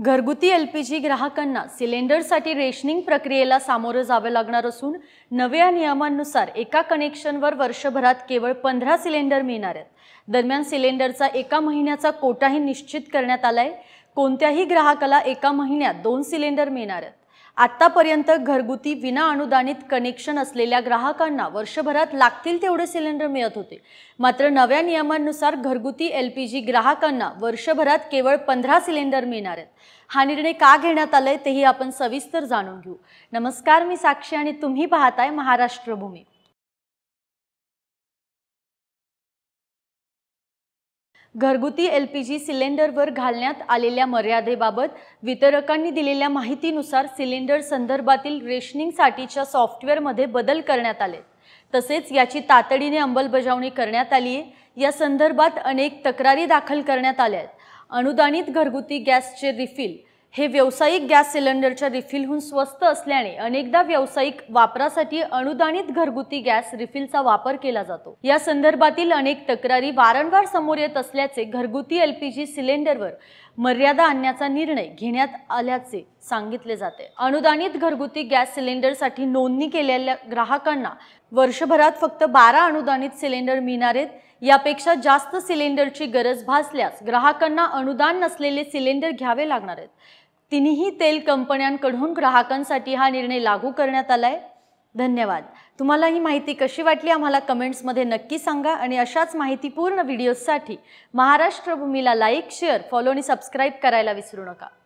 घरगुती L P G ग्राहकांना सिलेंडरसाठी रेशनिंग प्रक्रियेला सामोरं जावं लागणार असून नव्या नियमांनुसार एका कनेक्शनवर वर्षभरात केवळ पंधरा सिलेंडर मिळणार आहेत दरम्यान सिलेंडरचा एका महिन्याचा कोटाही निश्चित करण्यात आला आहे कोणत्याही ग्राहकाला एका महिन्यात दोन सिलेंडर मिळणार आहेत आत्तापर्यंत घरगुती विना अनुदानित कनेक्शन असलेल्या ग्राहकांना वर्षभरात लागतील तेवढे सिलेंडर मिळत होते मात्र नव्या नियमांनुसार घरगुती एल पी जी ग्राहकांना वर्षभरात केवळ पंधरा सिलेंडर मिळणार आहेत हा निर्णय का घेण्यात आलाय तेही आपण सविस्तर जाणून घेऊ नमस्कार मी साक्षी आणि तुम्ही पाहताय महाराष्ट्रभूमी घरगुती एल पी जी सिलेंडरवर घालण्यात आलेल्या मर्यादेबाबत वितरकांनी दिलेल्या माहितीनुसार सिलेंडर संदर्भातील रेशनिंगसाठीच्या सॉफ्टवेअरमध्ये बदल करण्यात आले तसेच याची तातडीने अंमलबजावणी करण्यात आली आहे या संदर्भात अनेक तक्रारी दाखल करण्यात आल्या आहेत अनुदानित घरगुती गॅसचे रिफिल हे व्यावसायिक गॅस सिलेंडरच्या रिफिलहून स्वस्त असल्याने अनेकदा व्यावसायिक वापरासाठी अनुदानित घरगुती गॅस रिफिलचा वापर केला जातो या संदर्भातील अनेक तक्रारी वारंवार समोर येत असल्याचे घरगुती एलपीजी सिलेंडरवर मर्यादा आणण्याचा निर्णय घेण्यात आल्याचे सांगितले जाते अनुदानित घरगुती गॅस सिलेंडरसाठी नोंदणी केलेल्या ग्राहकांना वर्षभरात फक्त बारा अनुदानित सिलेंडर मिळणार आहेत यापेक्षा जास्त सिलेंडरची गरज भासल्यास ग्राहकांना अनुदान नसलेले सिलेंडर घ्यावे लागणार आहेत तिन्ही तेल कंपन्यांकडून ग्राहकांसाठी हा निर्णय लागू करण्यात आला आहे धन्यवाद तुम्हाला ही माहिती कशी वाटली आम्हाला कमेंट्समध्ये नक्की सांगा आणि अशाच माहितीपूर्ण व्हिडिओजसाठी महाराष्ट्र भूमीला लाईक शेअर फॉलो आणि सबस्क्राईब करायला विसरू नका